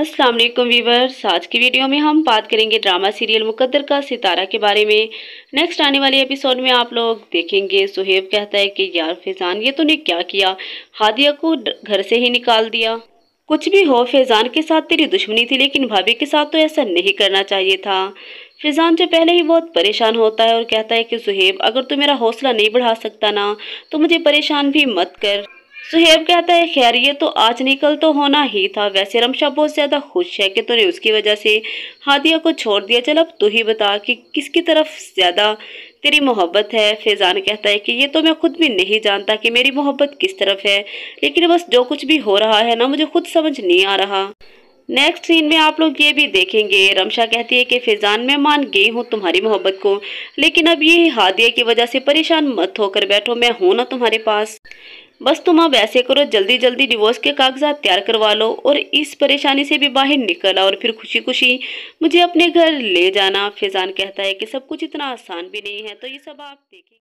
अस्सलाम वालेकुम वीवर्स आज की वीडियो में हम बात करेंगे ड्रामा सीरियल मुकद्दर का सितारा के बारे में नेक्स्ट आने वाले एपिसोड में आप लोग देखेंगे सुहेब कहता है कि यार फैजान ये तूने क्या किया हादिया को घर से ही निकाल दिया कुछ भी हो फैजान के साथ तेरी दुश्मनी थी लेकिन भाभी के साथ तो ऐसा नहीं करना चाहिए था फैजान जो पहले ही बहुत परेशान होता है और कहता है कि सुहेब अगर तू मेरा हौसला नहीं बढ़ा सकता ना तो मुझे परेशान भी मत कर सुहेब तो कहता है खैर ये तो आज निकल तो होना ही था वैसे रमशा बहुत ज़्यादा खुश है कि तूने उसकी वजह से हादिया को छोड़ दिया चल अब तू ही बता कि किसकी तरफ ज़्यादा तेरी मोहब्बत है फैज़ान कहता है कि ये तो मैं खुद भी नहीं जानता कि मेरी मोहब्बत किस तरफ है लेकिन बस जो कुछ भी हो रहा है ना मुझे खुद समझ नहीं आ रहा नेक्स्ट सीन में आप लोग ये भी देखेंगे रमशा कहती है कि फैजान मैं मान गई हूँ तुम्हारी मोहब्बत को लेकिन अब ये हादिया की वजह से परेशान मत होकर बैठो मैं हूँ ना तुम्हारे पास बस तुम अब ऐसे करो जल्दी जल्दी डिवोर्स के कागजात तैयार करवा लो और इस परेशानी से भी बाहर निकल और फिर खुशी खुशी मुझे अपने घर ले जाना फैजान कहता है कि सब कुछ इतना आसान भी नहीं है तो ये सब आप देखें